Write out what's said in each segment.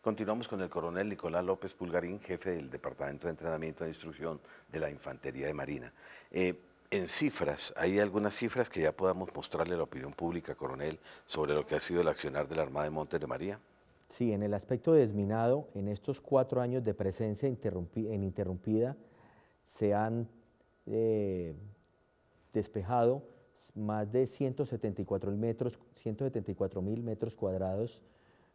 Continuamos con el coronel Nicolás López Pulgarín, jefe del Departamento de Entrenamiento e Instrucción de la Infantería de Marina. Eh, en cifras, ¿hay algunas cifras que ya podamos mostrarle a la opinión pública, coronel, sobre lo que ha sido el accionar de la Armada de Montes de María? Sí, en el aspecto desminado, en estos cuatro años de presencia en interrumpida, se han eh, despejado más de 174 mil metros cuadrados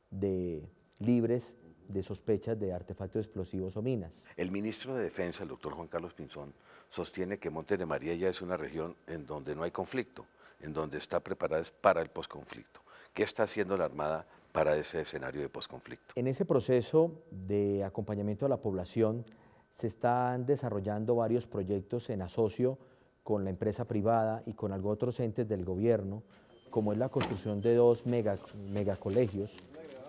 de libres de sospechas de artefactos explosivos o minas. El ministro de Defensa, el doctor Juan Carlos Pinzón, sostiene que Monte de María ya es una región en donde no hay conflicto, en donde está preparada para el posconflicto. ¿Qué está haciendo la Armada para ese escenario de posconflicto? En ese proceso de acompañamiento a la población se están desarrollando varios proyectos en asocio con la empresa privada y con algunos otros entes del gobierno como es la construcción de dos mega, megacolegios,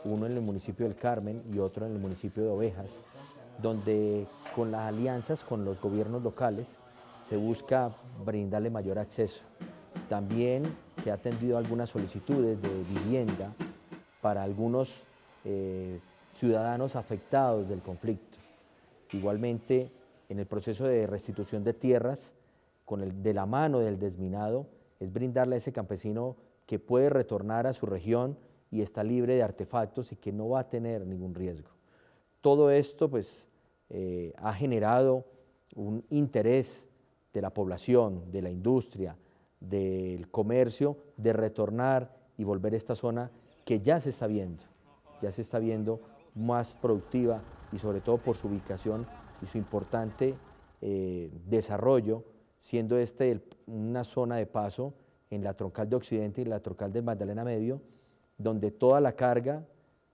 uno en el municipio del Carmen y otro en el municipio de Ovejas, donde con las alianzas con los gobiernos locales se busca brindarle mayor acceso. También se ha atendido algunas solicitudes de vivienda para algunos eh, ciudadanos afectados del conflicto. Igualmente, en el proceso de restitución de tierras, con el, de la mano del desminado, es brindarle a ese campesino que puede retornar a su región y está libre de artefactos y que no va a tener ningún riesgo. Todo esto pues, eh, ha generado un interés de la población, de la industria, del comercio, de retornar y volver a esta zona que ya se está viendo, ya se está viendo más productiva y sobre todo por su ubicación y su importante eh, desarrollo, siendo este una zona de paso en la troncal de Occidente y la troncal del Magdalena Medio, donde toda la carga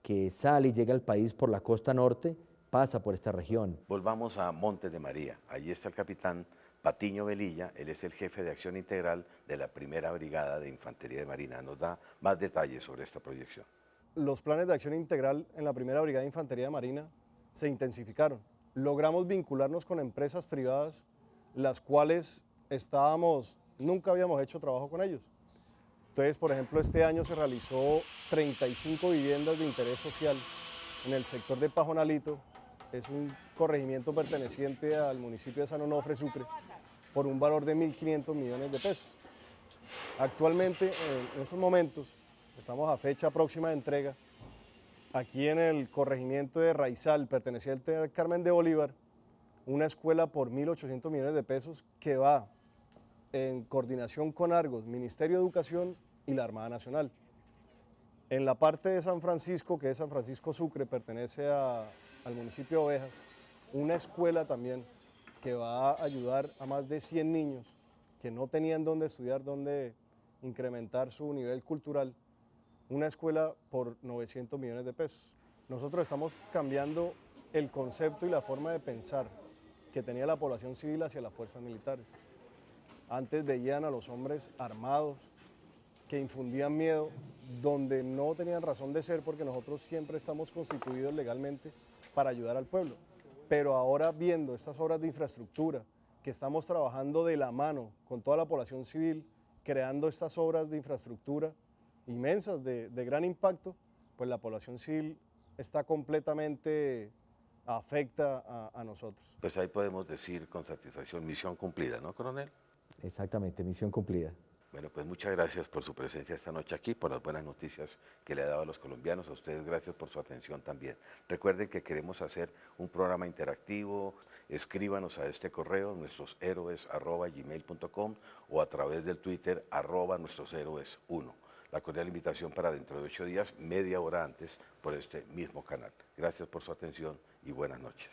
que sale y llega al país por la costa norte pasa por esta región. Volvamos a Montes de María. Allí está el capitán Patiño Velilla. Él es el jefe de acción integral de la primera brigada de infantería de Marina. Nos da más detalles sobre esta proyección. Los planes de acción integral en la primera brigada de infantería de Marina se intensificaron. Logramos vincularnos con empresas privadas, las cuales estábamos Nunca habíamos hecho trabajo con ellos. Entonces, por ejemplo, este año se realizó 35 viviendas de interés social en el sector de Pajonalito. Es un corregimiento perteneciente al municipio de San Onofre, Sucre, por un valor de 1.500 millones de pesos. Actualmente, en esos momentos, estamos a fecha próxima de entrega, aquí en el corregimiento de Raizal, perteneciente al Carmen de Bolívar, una escuela por 1.800 millones de pesos que va en coordinación con Argos, Ministerio de Educación y la Armada Nacional. En la parte de San Francisco, que es San Francisco Sucre, pertenece al municipio de Ovejas, una escuela también que va a ayudar a más de 100 niños que no tenían dónde estudiar, dónde incrementar su nivel cultural, una escuela por 900 millones de pesos. Nosotros estamos cambiando el concepto y la forma de pensar que tenía la población civil hacia las fuerzas militares. Antes veían a los hombres armados que infundían miedo, donde no tenían razón de ser porque nosotros siempre estamos constituidos legalmente para ayudar al pueblo. Pero ahora viendo estas obras de infraestructura, que estamos trabajando de la mano con toda la población civil, creando estas obras de infraestructura inmensas, de, gran impacto, pues la población civil está completamente afecta a nosotros. Pues ahí podemos decir con satisfacción, misión cumplida, ¿no, coronel? Exactamente, misión cumplida. Bueno, pues muchas gracias por su presencia esta noche aquí, por las buenas noticias que le ha dado a los colombianos. A ustedes gracias por su atención también. Recuerden que queremos hacer un programa interactivo. Escríbanos a este correo, nuestros o a través del Twitter arroba nuestros 1. La cordial invitación para dentro de ocho días, media hora antes, por este mismo canal. Gracias por su atención y buenas noches.